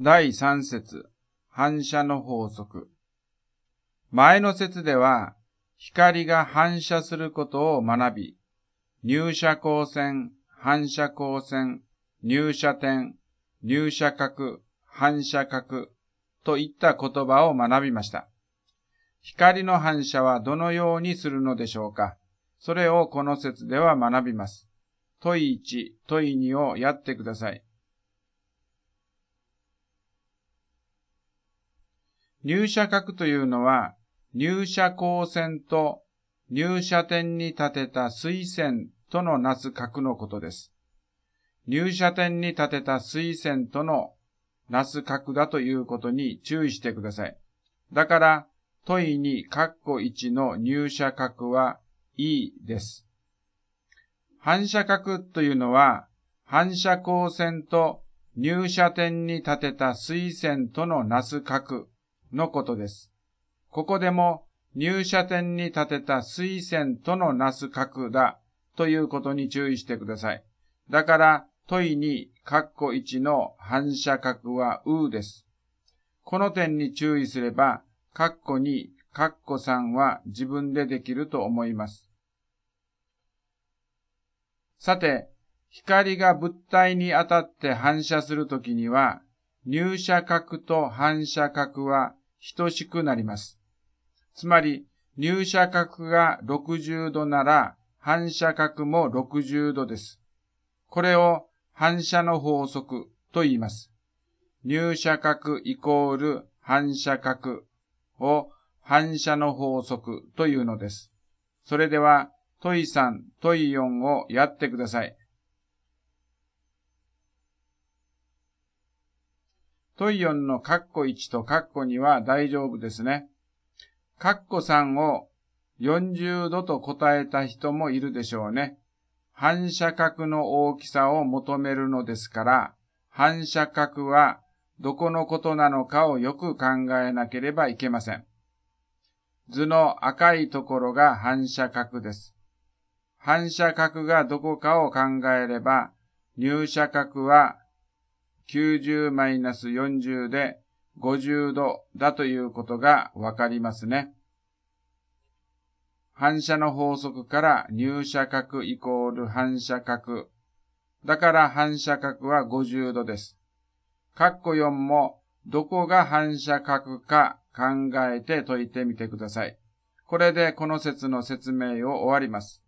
第3節反射の法則。前の説では、光が反射することを学び、入射光線、反射光線、入射点、入射角、反射角といった言葉を学びました。光の反射はどのようにするのでしょうかそれをこの説では学びます。問い1、問い2をやってください。入射角というのは、入射光線と入射点に立てた水線とのなす角のことです。入射点に立てた水線とのなす角だということに注意してください。だから、問いに括弧1の入射角は E です。反射角というのは、反射光線と入射点に立てた水線とのなす角のことです。ここでも入社点に立てた水線とのなす角だということに注意してください。だから、問いに、括弧1の反射角はうです。この点に注意すれば、括弧2、括弧3は自分でできると思います。さて、光が物体に当たって反射するときには、入射角と反射角は等しくなります。つまり、入射角が60度なら反射角も60度です。これを反射の法則と言います。入射角イコール反射角を反射の法則というのです。それでは、問い3、問い4をやってください。トイヨンのカッコ1とカッコ2は大丈夫ですね。カッコ3を40度と答えた人もいるでしょうね。反射角の大きさを求めるのですから、反射角はどこのことなのかをよく考えなければいけません。図の赤いところが反射角です。反射角がどこかを考えれば、入射角は90-40で50度だということがわかりますね。反射の法則から入射角イコール反射角。だから反射角は50度です。カッコ4もどこが反射角か考えて解いてみてください。これでこの説の説明を終わります。